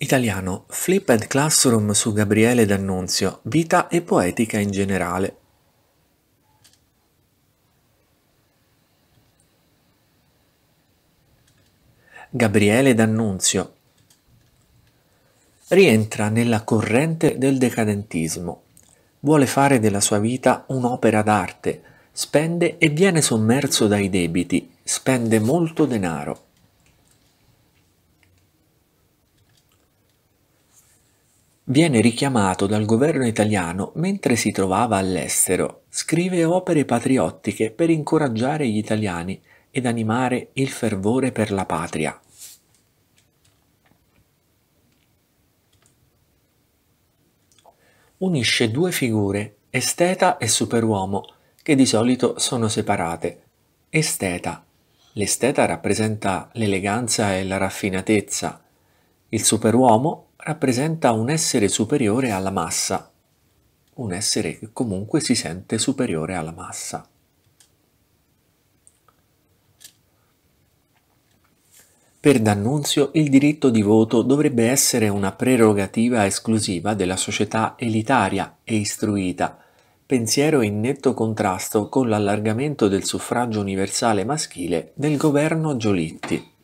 Italiano, Flipped Classroom su Gabriele D'Annunzio, vita e poetica in generale. Gabriele D'Annunzio rientra nella corrente del decadentismo. Vuole fare della sua vita un'opera d'arte, spende e viene sommerso dai debiti, spende molto denaro. Viene richiamato dal governo italiano mentre si trovava all'estero. Scrive opere patriottiche per incoraggiare gli italiani ed animare il fervore per la patria. Unisce due figure, esteta e superuomo, che di solito sono separate. Esteta. L'esteta rappresenta l'eleganza e la raffinatezza. Il superuomo rappresenta un essere superiore alla massa, un essere che comunque si sente superiore alla massa. Per D'Annunzio il diritto di voto dovrebbe essere una prerogativa esclusiva della società elitaria e istruita, pensiero in netto contrasto con l'allargamento del suffragio universale maschile del governo Giolitti.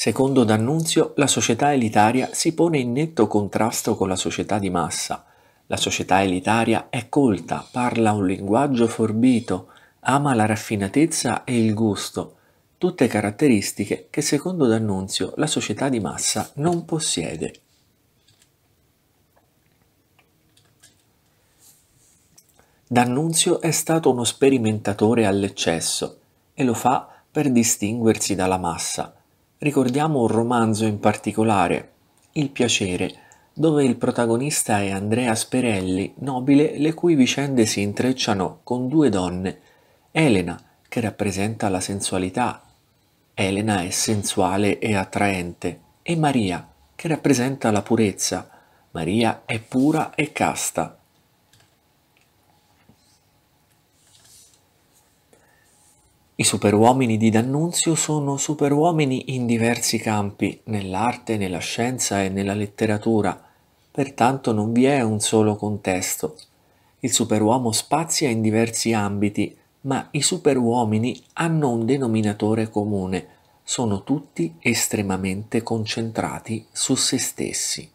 Secondo D'Annunzio, la società elitaria si pone in netto contrasto con la società di massa. La società elitaria è colta, parla un linguaggio forbito, ama la raffinatezza e il gusto, tutte caratteristiche che secondo D'Annunzio la società di massa non possiede. D'Annunzio è stato uno sperimentatore all'eccesso e lo fa per distinguersi dalla massa, Ricordiamo un romanzo in particolare, Il piacere, dove il protagonista è Andrea Sperelli, nobile, le cui vicende si intrecciano con due donne, Elena, che rappresenta la sensualità. Elena è sensuale e attraente, e Maria, che rappresenta la purezza. Maria è pura e casta. I superuomini di D'Annunzio sono superuomini in diversi campi, nell'arte, nella scienza e nella letteratura, pertanto non vi è un solo contesto. Il superuomo spazia in diversi ambiti, ma i superuomini hanno un denominatore comune, sono tutti estremamente concentrati su se stessi.